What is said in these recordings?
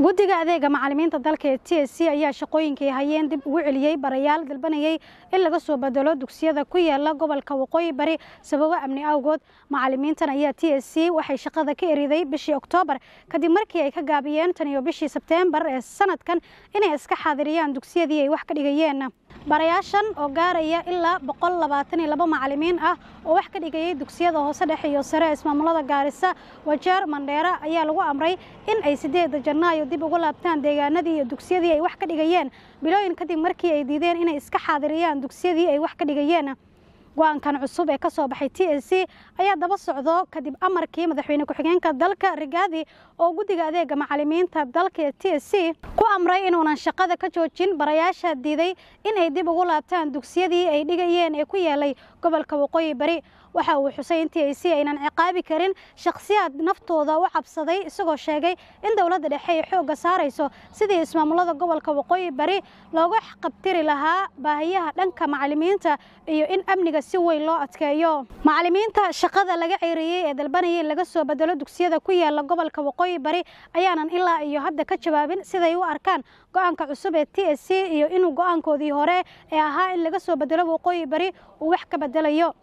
guddiga adeega macalimiinta dalka ee t c ayaa shaqooyinkay hayeen dib ugu celiyey barayaal dalbanayay in laga soo bedelo dugsiyada ku yaala gobolka waqooyi bari sababo amni awgood macalimiintan ayaa t s c waxay shaqada ka eriday bishii oktoobar kadib markii ay ka gaabiyeen tan iyo bishii sebteembar ee sanadkan inay iska xaadiriyaan dugsiyadii ay wax ka dhigayeen barayaashan oo gaaraya ilaa boqol labaatan iyo labo macalimiin ah oo wax ka dhigayay dugsiyada hoose dhexe iyo sare ismaamulada gaarisa wajeer mandheera ayaa lagu amray in ay siddeeda janaayo dib ugu laabtaan deegaanadii iyo dugsiyadii ay wax ka dhigayeen bilooyin kadib markii ay diideen inay iska xaadiriyaan dugsiyadii ay wax ka dhigayeen go-aankan cusub ee ka soo baxay t s c ayaa daba socdo kadib amarkii madaxweyne ku-xigeenka dalka rigaadi oo guddiga adeega macalimiinta dalka ee t s c ku amray inuunan shaqada ka joojin barayaasha diiday inay dib ugu laabtaan dugsiyadii ay dhigayeen ee ku yeelay gobolka waqooyi bari waxa uu xusay in t a c aynan ciqaabi karin shakhsiyaad naftooda u cabsaday isagoo sheegay in dowladda dhexe ay xoogga saarayso sidii ismaamulada gobolka waqooyi bari looga qabtiri lahaa baahiyaha dhanka macalimiinta iyo in amniga si weyn loo adkeeyo macalimiinta shaqada laga ceeriyey ee dalbanaya in laga soo bedelo dugsiyada ku yaala gobolka waqooyi bari ayaanan ilaa iyo hadda ka jawaabin siday u arkaan go'aanka cusub ee t s c iyo inuu go'aankoodii hore ee ahaa in laga soo bedelo waqooyi bari uu wax ka bedelayo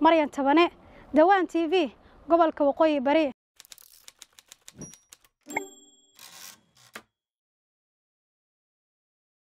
maryan tabane dawaan t v gobolka waqooyi bari